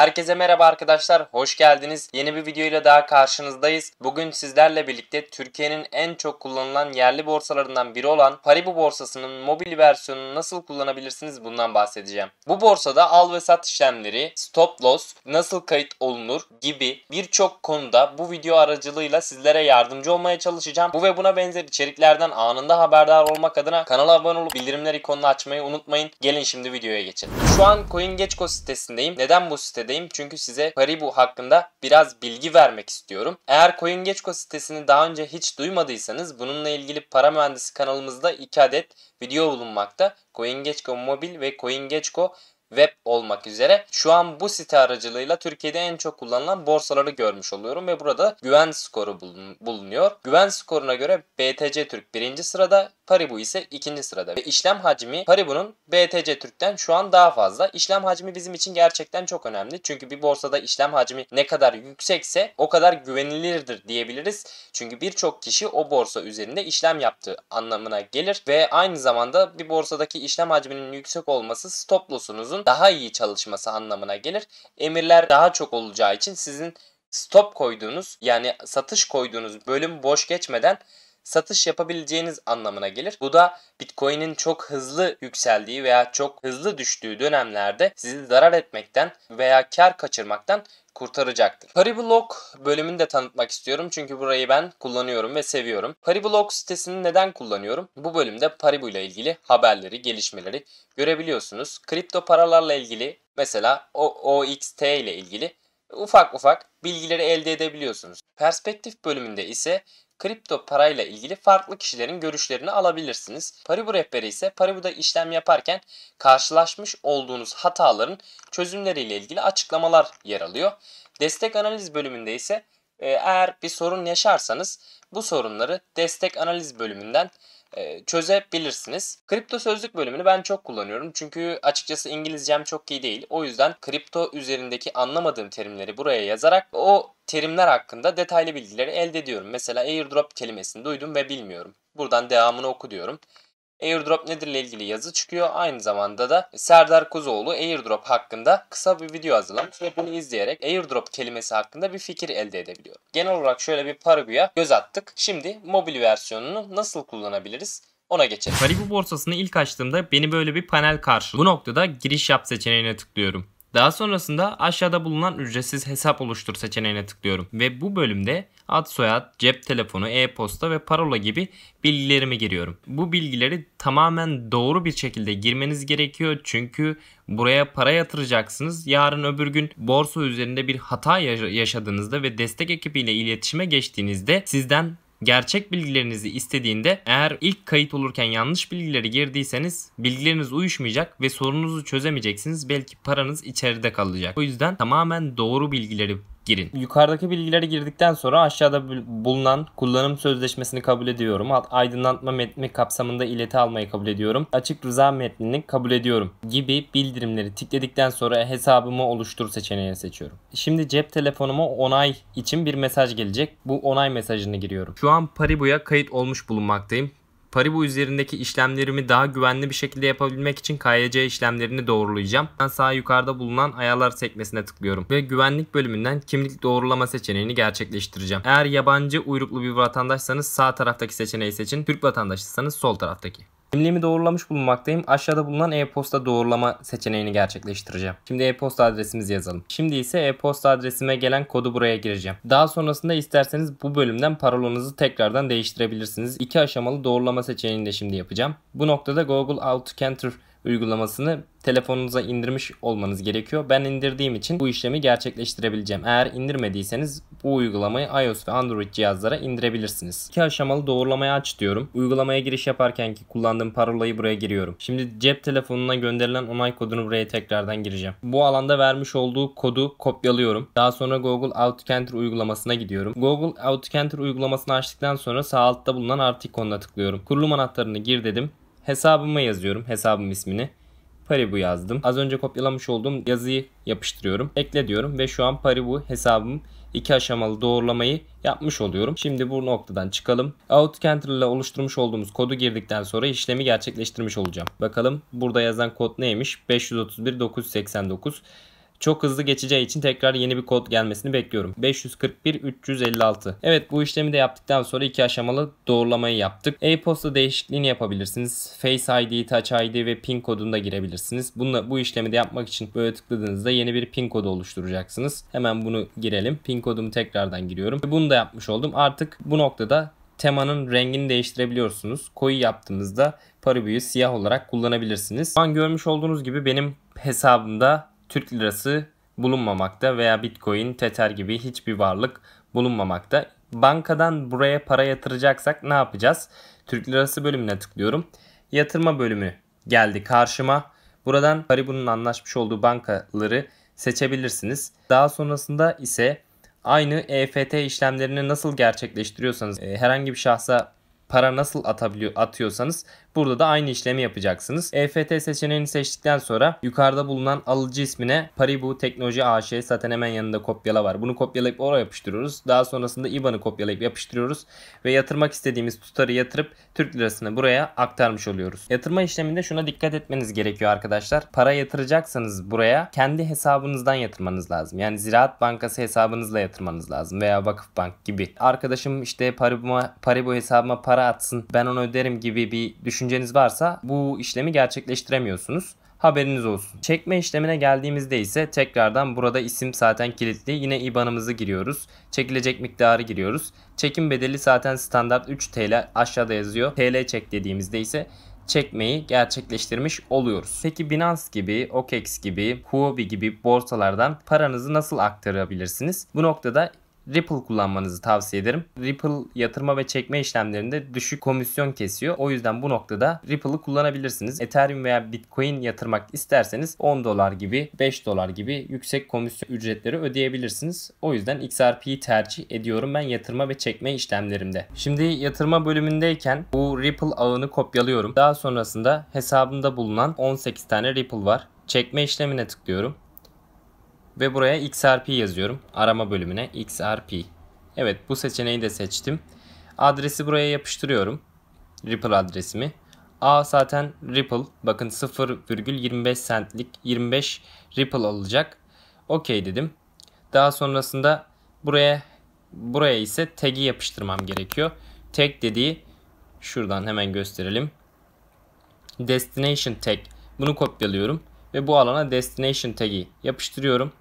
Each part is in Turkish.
Herkese merhaba arkadaşlar, hoş geldiniz. Yeni bir videoyla daha karşınızdayız. Bugün sizlerle birlikte Türkiye'nin en çok kullanılan yerli borsalarından biri olan Paribu borsasının mobil versiyonunu nasıl kullanabilirsiniz bundan bahsedeceğim. Bu borsada al ve sat işlemleri, stop loss, nasıl kayıt olunur gibi birçok konuda bu video aracılığıyla sizlere yardımcı olmaya çalışacağım. Bu ve buna benzer içeriklerden anında haberdar olmak adına kanala abone olup bildirimler ikonunu açmayı unutmayın. Gelin şimdi videoya geçelim. Şu an CoinGecko sitesindeyim. Neden bu sitede listedeyim çünkü size Paribu hakkında biraz bilgi vermek istiyorum. Eğer CoinGecko sitesini daha önce hiç duymadıysanız bununla ilgili para mühendisi kanalımızda 2 adet video bulunmakta. CoinGecko Mobil ve CoinGecko web olmak üzere şu an bu site aracılığıyla Türkiye'de en çok kullanılan borsaları görmüş oluyorum ve burada güven skoru bulunuyor. Güven skoruna göre BTC Türk birinci sırada, Paribu ise ikinci sırada. Ve işlem hacmi Paribu'nun BTC Türk'ten şu an daha fazla. İşlem hacmi bizim için gerçekten çok önemli. Çünkü bir borsada işlem hacmi ne kadar yüksekse o kadar güvenilirdir diyebiliriz. Çünkü birçok kişi o borsa üzerinde işlem yaptığı anlamına gelir ve aynı zamanda bir borsadaki işlem hacminin yüksek olması stop loss'unuzun daha iyi çalışması anlamına gelir. Emirler daha çok olacağı için sizin stop koyduğunuz yani satış koyduğunuz bölüm boş geçmeden satış yapabileceğiniz anlamına gelir. Bu da Bitcoin'in çok hızlı yükseldiği veya çok hızlı düştüğü dönemlerde sizi zarar etmekten veya kar kaçırmaktan kurtaracaktır. Pariblock bölümünü de tanıtmak istiyorum çünkü burayı ben kullanıyorum ve seviyorum. Pariblock sitesini neden kullanıyorum? Bu bölümde Paribu ile ilgili haberleri, gelişmeleri görebiliyorsunuz. Kripto paralarla ilgili mesela OXT ile ilgili ufak ufak bilgileri elde edebiliyorsunuz. Perspektif bölümünde ise kripto parayla ilgili farklı kişilerin görüşlerini alabilirsiniz. Paribu rehberi ise Paribu'da işlem yaparken karşılaşmış olduğunuz hataların çözümleriyle ilgili açıklamalar yer alıyor. Destek analiz bölümünde ise e, eğer bir sorun yaşarsanız bu sorunları destek analiz bölümünden e, çözebilirsiniz. Kripto sözlük bölümünü ben çok kullanıyorum. Çünkü açıkçası İngilizcem çok iyi değil. O yüzden kripto üzerindeki anlamadığım terimleri buraya yazarak o terimler hakkında detaylı bilgileri elde ediyorum. Mesela airdrop kelimesini duydum ve bilmiyorum. Buradan devamını oku diyorum. Airdrop nedir ile ilgili yazı çıkıyor. Aynı zamanda da Serdar Kuzoğlu Airdrop hakkında kısa bir video hazırlamış ve bunu izleyerek Airdrop kelimesi hakkında bir fikir elde edebiliyor. Genel olarak şöyle bir Paribu'ya göz attık. Şimdi mobil versiyonunu nasıl kullanabiliriz? Ona geçelim. Paribu borsasını ilk açtığımda beni böyle bir panel karşı Bu noktada giriş yap seçeneğine tıklıyorum. Daha sonrasında aşağıda bulunan ücretsiz hesap oluştur seçeneğine tıklıyorum ve bu bölümde Ad, soyad, cep telefonu, e-posta ve parola gibi bilgilerimi giriyorum. Bu bilgileri tamamen doğru bir şekilde girmeniz gerekiyor çünkü buraya para yatıracaksınız. Yarın öbür gün borsa üzerinde bir hata yaşadığınızda ve destek ekibiyle iletişime geçtiğinizde sizden gerçek bilgilerinizi istediğinde eğer ilk kayıt olurken yanlış bilgileri girdiyseniz bilgileriniz uyuşmayacak ve sorunuzu çözemeyeceksiniz. Belki paranız içeride kalacak. O yüzden tamamen doğru bilgileri girin. Yukarıdaki bilgileri girdikten sonra aşağıda bulunan kullanım sözleşmesini kabul ediyorum. Aydınlatma metni kapsamında ileti almayı kabul ediyorum. Açık rıza metnini kabul ediyorum gibi bildirimleri tıkledikten sonra hesabımı oluştur seçeneğini seçiyorum. Şimdi cep telefonuma onay için bir mesaj gelecek. Bu onay mesajını giriyorum. Şu an Paribu'ya kayıt olmuş bulunmaktayım. Paribu üzerindeki işlemlerimi daha güvenli bir şekilde yapabilmek için KYC işlemlerini doğrulayacağım. Ben sağ yukarıda bulunan ayarlar sekmesine tıklıyorum ve güvenlik bölümünden kimlik doğrulama seçeneğini gerçekleştireceğim. Eğer yabancı uyruklu bir vatandaşsanız sağ taraftaki seçeneği seçin. Türk vatandaşıysanız sol taraftaki. Kimliğimi doğrulamış bulunmaktayım. Aşağıda bulunan e-posta doğrulama seçeneğini gerçekleştireceğim. Şimdi e-posta adresimizi yazalım. Şimdi ise e-posta adresime gelen kodu buraya gireceğim. Daha sonrasında isterseniz bu bölümden parolanızı tekrardan değiştirebilirsiniz. İki aşamalı doğrulama seçeneğini de şimdi yapacağım. Bu noktada Google Authenticator uygulamasını telefonunuza indirmiş olmanız gerekiyor. Ben indirdiğim için bu işlemi gerçekleştirebileceğim. Eğer indirmediyseniz bu uygulamayı iOS ve Android cihazlara indirebilirsiniz. İki aşamalı doğrulamayı aç diyorum. Uygulamaya giriş yaparken ki kullandığım parolayı buraya giriyorum. Şimdi cep telefonuna gönderilen onay kodunu buraya tekrardan gireceğim. Bu alanda vermiş olduğu kodu kopyalıyorum. Daha sonra Google Authenticator uygulamasına gidiyorum. Google Authenticator uygulamasını açtıktan sonra sağ altta bulunan artı ikonuna tıklıyorum. Kurulum anahtarını gir dedim. Hesabıma yazıyorum hesabım ismini. Paribu yazdım. Az önce kopyalamış olduğum yazıyı yapıştırıyorum. Ekle diyorum ve şu an Paribu hesabım iki aşamalı doğrulamayı yapmış oluyorum. Şimdi bu noktadan çıkalım. Outcanter ile oluşturmuş olduğumuz kodu girdikten sonra işlemi gerçekleştirmiş olacağım. Bakalım burada yazan kod neymiş? 531 989 çok hızlı geçeceği için tekrar yeni bir kod gelmesini bekliyorum. 541 356. Evet bu işlemi de yaptıktan sonra iki aşamalı doğrulamayı yaptık. E-posta değişikliğini yapabilirsiniz. Face ID, Touch ID ve PIN kodunu da girebilirsiniz. Bununla bu işlemi de yapmak için böyle tıkladığınızda yeni bir PIN kodu oluşturacaksınız. Hemen bunu girelim. PIN kodumu tekrardan giriyorum. Bunu da yapmış oldum. Artık bu noktada temanın rengini değiştirebiliyorsunuz. Koyu yaptığınızda Paribu'yu siyah olarak kullanabilirsiniz. Şu an görmüş olduğunuz gibi benim hesabımda Türk lirası bulunmamakta veya Bitcoin, Tether gibi hiçbir varlık bulunmamakta. Bankadan buraya para yatıracaksak ne yapacağız? Türk lirası bölümüne tıklıyorum. Yatırma bölümü geldi karşıma. Buradan Paribu'nun anlaşmış olduğu bankaları seçebilirsiniz. Daha sonrasında ise aynı EFT işlemlerini nasıl gerçekleştiriyorsanız, e, herhangi bir şahsa para nasıl atabiliyor atıyorsanız Burada da aynı işlemi yapacaksınız. EFT seçeneğini seçtikten sonra yukarıda bulunan alıcı ismine Paribu Teknoloji AŞ zaten hemen yanında kopyala var. Bunu kopyalayıp oraya yapıştırıyoruz. Daha sonrasında IBAN'ı kopyalayıp yapıştırıyoruz ve yatırmak istediğimiz tutarı yatırıp Türk lirasını buraya aktarmış oluyoruz. Yatırma işleminde şuna dikkat etmeniz gerekiyor arkadaşlar. Para yatıracaksanız buraya kendi hesabınızdan yatırmanız lazım. Yani Ziraat Bankası hesabınızla yatırmanız lazım veya Vakıf Bank gibi. Arkadaşım işte Paribu'ma, Paribu hesabıma para atsın ben onu öderim gibi bir düşün düşünceniz varsa bu işlemi gerçekleştiremiyorsunuz. Haberiniz olsun. Çekme işlemine geldiğimizde ise tekrardan burada isim zaten kilitli. Yine IBAN'ımızı giriyoruz. Çekilecek miktarı giriyoruz. Çekim bedeli zaten standart 3 TL aşağıda yazıyor. TL çek dediğimizde ise çekmeyi gerçekleştirmiş oluyoruz. Peki Binance gibi, OKEx gibi, Huobi gibi borsalardan paranızı nasıl aktarabilirsiniz? Bu noktada Ripple kullanmanızı tavsiye ederim. Ripple yatırma ve çekme işlemlerinde düşük komisyon kesiyor. O yüzden bu noktada Ripple'ı kullanabilirsiniz. Ethereum veya Bitcoin yatırmak isterseniz 10 dolar gibi 5 dolar gibi yüksek komisyon ücretleri ödeyebilirsiniz. O yüzden XRP'yi tercih ediyorum ben yatırma ve çekme işlemlerimde. Şimdi yatırma bölümündeyken bu Ripple ağını kopyalıyorum. Daha sonrasında hesabımda bulunan 18 tane Ripple var. Çekme işlemine tıklıyorum. Ve buraya XRP yazıyorum. Arama bölümüne XRP. Evet bu seçeneği de seçtim. Adresi buraya yapıştırıyorum. Ripple adresimi. A zaten Ripple. Bakın 0,25 centlik 25 Ripple olacak. Okey dedim. Daha sonrasında buraya buraya ise tag'i yapıştırmam gerekiyor. Tag dediği şuradan hemen gösterelim. Destination tag. Bunu kopyalıyorum ve bu alana destination tag'i yapıştırıyorum.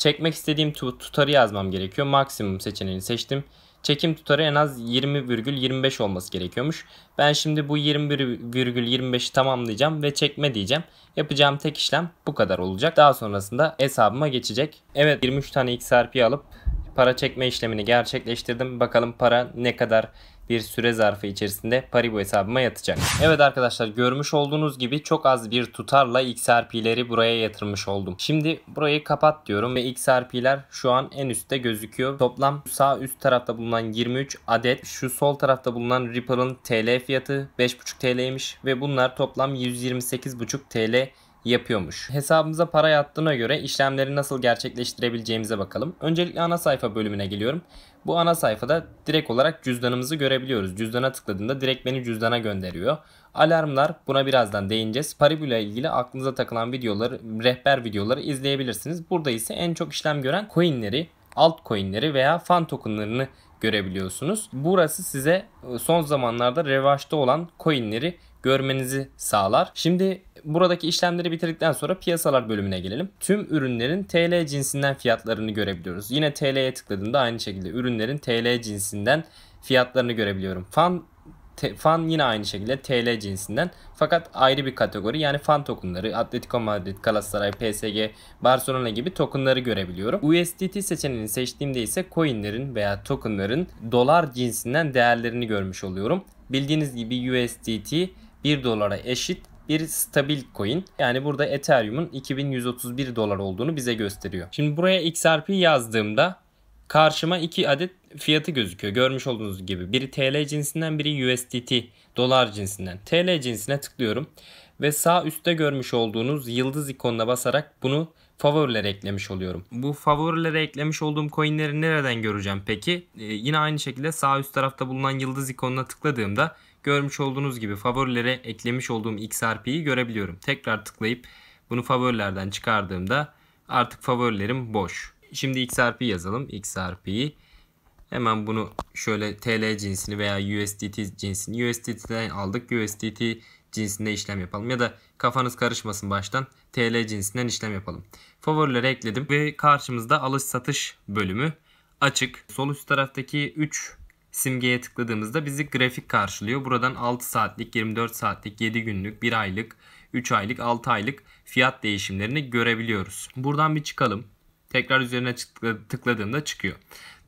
Çekmek istediğim tutarı yazmam gerekiyor. Maksimum seçeneğini seçtim. Çekim tutarı en az 20,25 olması gerekiyormuş. Ben şimdi bu 21,25'i tamamlayacağım ve çekme diyeceğim. Yapacağım tek işlem bu kadar olacak. Daha sonrasında hesabıma geçecek. Evet 23 tane XRP alıp para çekme işlemini gerçekleştirdim. Bakalım para ne kadar bir süre zarfı içerisinde Paribu hesabıma yatacak. Evet arkadaşlar görmüş olduğunuz gibi çok az bir tutarla XRP'leri buraya yatırmış oldum. Şimdi burayı kapat diyorum ve XRP'ler şu an en üstte gözüküyor. Toplam sağ üst tarafta bulunan 23 adet şu sol tarafta bulunan Ripple'ın TL fiyatı 5.5 TL'ymiş ve bunlar toplam 128.5 TL yapıyormuş. Hesabımıza para yattığına göre işlemleri nasıl gerçekleştirebileceğimize bakalım. Öncelikle ana sayfa bölümüne geliyorum. Bu ana sayfada direkt olarak cüzdanımızı görebiliyoruz. Cüzdana tıkladığında direkt beni cüzdana gönderiyor. Alarmlar buna birazdan değineceğiz. Paribu ile ilgili aklınıza takılan videoları, rehber videoları izleyebilirsiniz. Burada ise en çok işlem gören coinleri, altcoinleri veya fan tokenlarını görebiliyorsunuz. Burası size son zamanlarda revaçta olan coinleri görmenizi sağlar. Şimdi buradaki işlemleri bitirdikten sonra piyasalar bölümüne gelelim. Tüm ürünlerin TL cinsinden fiyatlarını görebiliyoruz. Yine TL'ye tıkladığımda aynı şekilde ürünlerin TL cinsinden fiyatlarını görebiliyorum. Fan te, fan yine aynı şekilde TL cinsinden fakat ayrı bir kategori yani fan tokenları Atletico Madrid, Galatasaray, PSG, Barcelona gibi tokenları görebiliyorum. USDT seçeneğini seçtiğimde ise coinlerin veya tokenların dolar cinsinden değerlerini görmüş oluyorum. Bildiğiniz gibi USDT 1 dolara eşit bir stabil coin. Yani burada Ethereum'un 2131 dolar olduğunu bize gösteriyor. Şimdi buraya XRP yazdığımda karşıma 2 adet fiyatı gözüküyor. Görmüş olduğunuz gibi biri TL cinsinden biri USDT dolar cinsinden. TL cinsine tıklıyorum ve sağ üstte görmüş olduğunuz yıldız ikonuna basarak bunu favorilere eklemiş oluyorum. Bu favorilere eklemiş olduğum coinleri nereden göreceğim peki? Ee, yine aynı şekilde sağ üst tarafta bulunan yıldız ikonuna tıkladığımda görmüş olduğunuz gibi favorilere eklemiş olduğum XRP'yi görebiliyorum. Tekrar tıklayıp bunu favorilerden çıkardığımda artık favorilerim boş. Şimdi XRP yazalım. XRP'yi hemen bunu şöyle TL cinsini veya USDT cinsini USDT'den aldık. USDT cinsinde işlem yapalım ya da kafanız karışmasın baştan TL cinsinden işlem yapalım. Favorilere ekledim ve karşımızda alış satış bölümü açık. Sol üst taraftaki 3 simgeye tıkladığımızda bizi grafik karşılıyor. Buradan 6 saatlik, 24 saatlik, 7 günlük, 1 aylık, 3 aylık, 6 aylık fiyat değişimlerini görebiliyoruz. Buradan bir çıkalım. Tekrar üzerine tıkladığımda çıkıyor.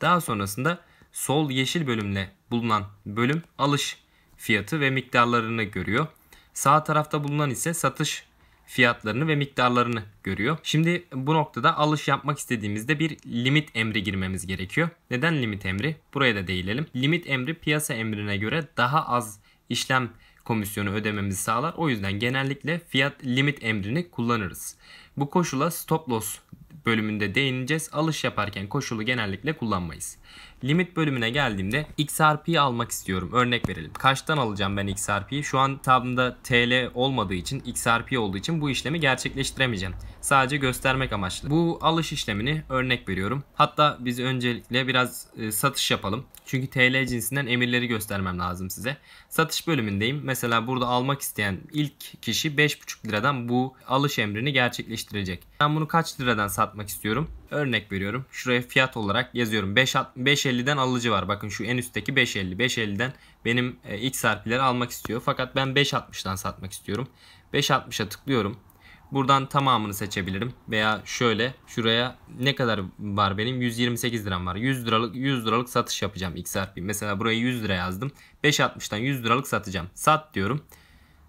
Daha sonrasında sol yeşil bölümle bulunan bölüm alış fiyatı ve miktarlarını görüyor. Sağ tarafta bulunan ise satış fiyatlarını ve miktarlarını görüyor. Şimdi bu noktada alış yapmak istediğimizde bir limit emri girmemiz gerekiyor. Neden limit emri? Buraya da değinelim. Limit emri piyasa emrine göre daha az işlem komisyonu ödememizi sağlar. O yüzden genellikle fiyat limit emrini kullanırız. Bu koşula stop loss bölümünde değineceğiz. Alış yaparken koşulu genellikle kullanmayız. Limit bölümüne geldiğimde XRP'yi almak istiyorum. Örnek verelim. Kaçtan alacağım ben XRP'yi? Şu an tabımda TL olmadığı için, XRP olduğu için bu işlemi gerçekleştiremeyeceğim. Sadece göstermek amaçlı. Bu alış işlemini örnek veriyorum. Hatta biz öncelikle biraz e, satış yapalım. Çünkü TL cinsinden emirleri göstermem lazım size. Satış bölümündeyim. Mesela burada almak isteyen ilk kişi 5,5 liradan bu alış emrini gerçekleştirecek. Ben bunu kaç liradan satmak istiyorum? Örnek veriyorum. Şuraya fiyat olarak yazıyorum. 5.50 5.50'den alıcı var. Bakın şu en üstteki 5.50. 5.50'den benim e, x harfleri almak istiyor. Fakat ben 5.60'dan satmak istiyorum. 5.60'a tıklıyorum. Buradan tamamını seçebilirim. Veya şöyle şuraya ne kadar var benim? 128 liram var. 100 liralık 100 liralık satış yapacağım x harfi. Mesela buraya 100 lira yazdım. 5.60'dan 100 liralık satacağım. Sat diyorum.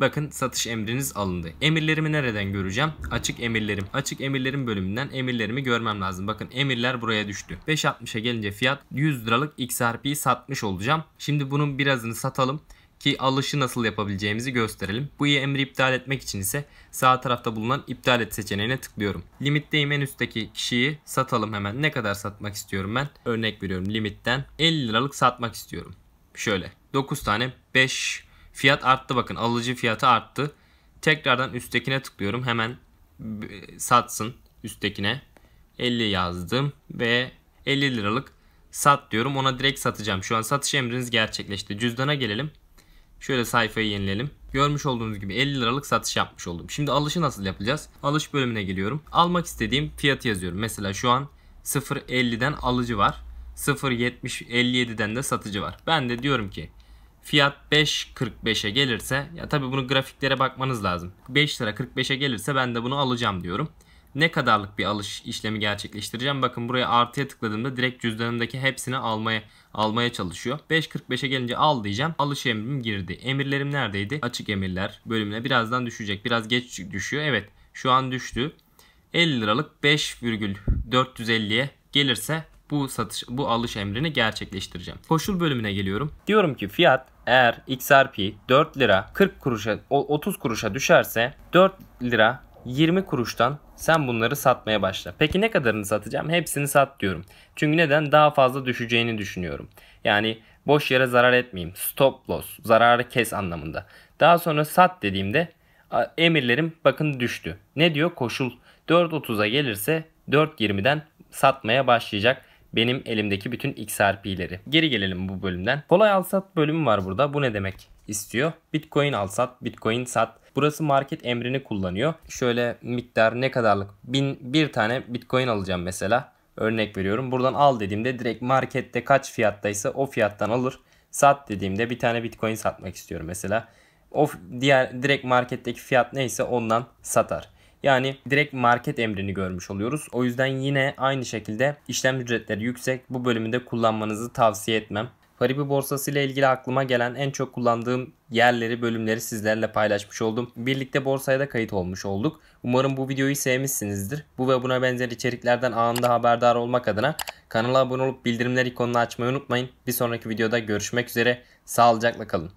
Bakın satış emriniz alındı. Emirlerimi nereden göreceğim? Açık emirlerim. Açık emirlerim bölümünden emirlerimi görmem lazım. Bakın emirler buraya düştü. 5.60'a gelince fiyat 100 liralık XRP'yi satmış olacağım. Şimdi bunun birazını satalım ki alışı nasıl yapabileceğimizi gösterelim. Bu emri iptal etmek için ise sağ tarafta bulunan iptal et seçeneğine tıklıyorum. Limitteyim en üstteki kişiyi satalım hemen. Ne kadar satmak istiyorum ben? Örnek veriyorum limitten 50 liralık satmak istiyorum. Şöyle 9 tane 5 Fiyat arttı bakın. Alıcı fiyatı arttı. Tekrardan üsttekine tıklıyorum. Hemen satsın üsttekine. 50 yazdım ve 50 liralık sat diyorum. Ona direkt satacağım. Şu an satış emriniz gerçekleşti. Cüzdana gelelim. Şöyle sayfayı yenilelim. Görmüş olduğunuz gibi 50 liralık satış yapmış oldum. Şimdi alışı nasıl yapacağız? Alış bölümüne geliyorum. Almak istediğim fiyatı yazıyorum. Mesela şu an 0.50'den alıcı var. 0.70 57'den de satıcı var. Ben de diyorum ki Fiyat 5.45'e gelirse ya tabi bunu grafiklere bakmanız lazım. 5 lira 45'e gelirse ben de bunu alacağım diyorum. Ne kadarlık bir alış işlemi gerçekleştireceğim? Bakın buraya artıya tıkladığımda direkt cüzdanımdaki hepsini almaya almaya çalışıyor. 5.45'e gelince al diyeceğim. Alış emrim girdi. Emirlerim neredeydi? Açık emirler bölümüne birazdan düşecek. Biraz geç düşüyor. Evet şu an düştü. 50 liralık 5,450'ye gelirse bu satış bu alış emrini gerçekleştireceğim. Koşul bölümüne geliyorum. Diyorum ki fiyat eğer XRP 4 lira 40 kuruşa 30 kuruşa düşerse 4 lira 20 kuruştan sen bunları satmaya başla. Peki ne kadarını satacağım? Hepsini sat diyorum. Çünkü neden? Daha fazla düşeceğini düşünüyorum. Yani boş yere zarar etmeyeyim. Stop loss, zararı kes anlamında. Daha sonra sat dediğimde emirlerim bakın düştü. Ne diyor? Koşul 4.30'a gelirse 4.20'den satmaya başlayacak benim elimdeki bütün XRP'leri. Geri gelelim bu bölümden. Kolay al sat bölümü var burada. Bu ne demek istiyor? Bitcoin al sat, Bitcoin sat. Burası market emrini kullanıyor. Şöyle miktar ne kadarlık? Bin, bir tane Bitcoin alacağım mesela. Örnek veriyorum. Buradan al dediğimde direkt markette kaç fiyattaysa o fiyattan alır. Sat dediğimde bir tane Bitcoin satmak istiyorum mesela. O diğer direkt marketteki fiyat neyse ondan satar. Yani direkt market emrini görmüş oluyoruz. O yüzden yine aynı şekilde işlem ücretleri yüksek. Bu bölümünde kullanmanızı tavsiye etmem. Paribi borsası ile ilgili aklıma gelen en çok kullandığım yerleri, bölümleri sizlerle paylaşmış oldum. Birlikte borsaya da kayıt olmuş olduk. Umarım bu videoyu sevmişsinizdir. Bu ve buna benzer içeriklerden anında haberdar olmak adına kanala abone olup bildirimler ikonunu açmayı unutmayın. Bir sonraki videoda görüşmek üzere. Sağlıcakla kalın.